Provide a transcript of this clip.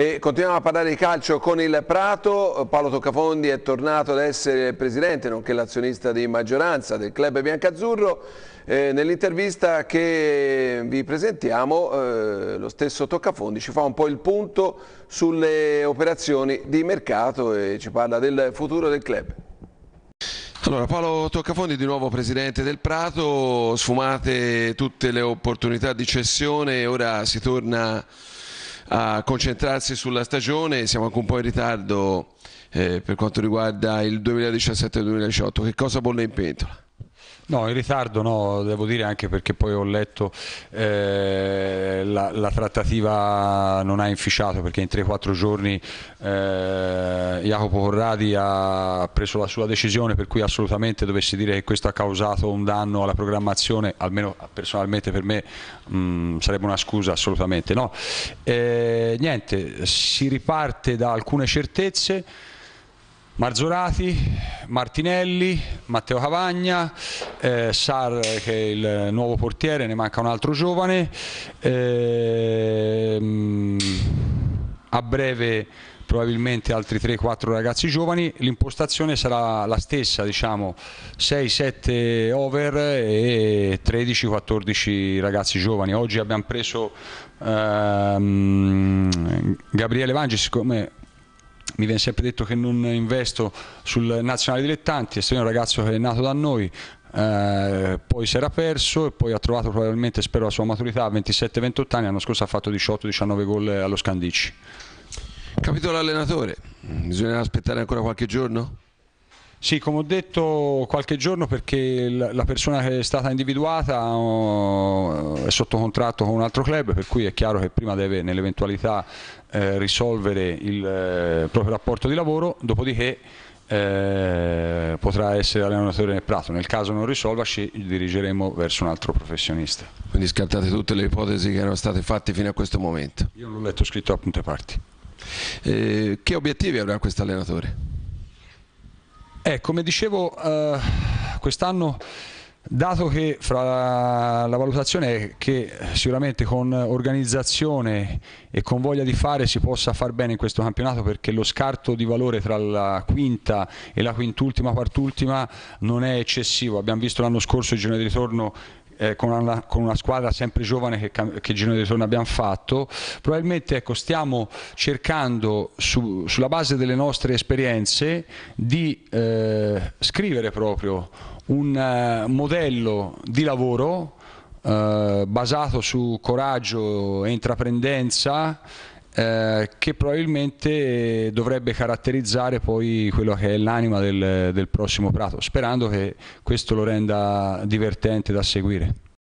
E continuiamo a parlare di calcio con il Prato, Paolo Toccafondi è tornato ad essere presidente nonché l'azionista di maggioranza del club biancazzurro. Eh, Nell'intervista che vi presentiamo eh, lo stesso Toccafondi ci fa un po' il punto sulle operazioni di mercato e ci parla del futuro del club. Allora, Paolo Toccafondi di nuovo presidente del Prato, sfumate tutte le opportunità di cessione, ora si torna a concentrarsi sulla stagione, siamo anche un po' in ritardo eh, per quanto riguarda il 2017-2018. Che cosa bolle in pentola? No, in ritardo no, devo dire anche perché poi ho letto eh, la, la, trattativa non ha inficiato perché in 3-4 giorni eh, Jacopo Corradi ha preso la sua decisione per cui assolutamente dovessi dire che questo ha causato un danno alla programmazione, almeno personalmente per me mh, mm, sarebbe una scusa assolutamente no. Eh, niente, si riparte da alcune certezze. Marzorati, Martinelli, Matteo Cavagna, eh, Sar che è il nuovo portiere, ne manca un altro giovane. Eh, mm, a breve probabilmente altri 3-4 ragazzi giovani, l'impostazione sarà la stessa, diciamo 6-7 over e 13-14 ragazzi giovani. Oggi abbiamo preso ehm, Gabriele Vangi, siccome mi viene sempre detto che non investo sul nazionale dilettanti, è un ragazzo che è nato da noi, eh, poi si era perso e poi ha trovato probabilmente, spero, la sua maturità a 27-28 anni, l'anno scorso ha fatto 18-19 gol allo Scandici Capito l'allenatore, bisognerà aspettare ancora qualche giorno? Sì, come ho detto qualche giorno perché la persona che è stata individuata oh, è sotto contratto con un altro club, per cui è chiaro che prima deve nell'eventualità eh, risolvere il eh, proprio rapporto di lavoro, dopodiché eh, potrà essere allenatore nel Prato. Nel caso non risolva ci dirigeremo verso un altro professionista. Quindi scartate tutte le ipotesi che erano state fatte fino a questo momento? Io non l'ho letto scritto a punte parti. Eh, che obiettivi avrà questo allenatore? Eh, come dicevo, eh, quest'anno Dato che fra la valutazione è che sicuramente con organizzazione e con voglia di fare si possa far bene in questo campionato perché lo scarto di valore tra la quinta e la quintultima quartultima non è eccessivo. Abbiamo visto l'anno scorso il giorno di ritorno eh, con, una, con, una, squadra sempre giovane che, che girone di ritorno abbiamo fatto, probabilmente ecco, stiamo cercando su, sulla base delle nostre esperienze di eh, scrivere proprio un uh, modello di lavoro uh, basato su coraggio e intraprendenza eh, che probabilmente dovrebbe caratterizzare poi quello che è l'anima del, del prossimo prato, sperando che questo lo renda divertente da seguire.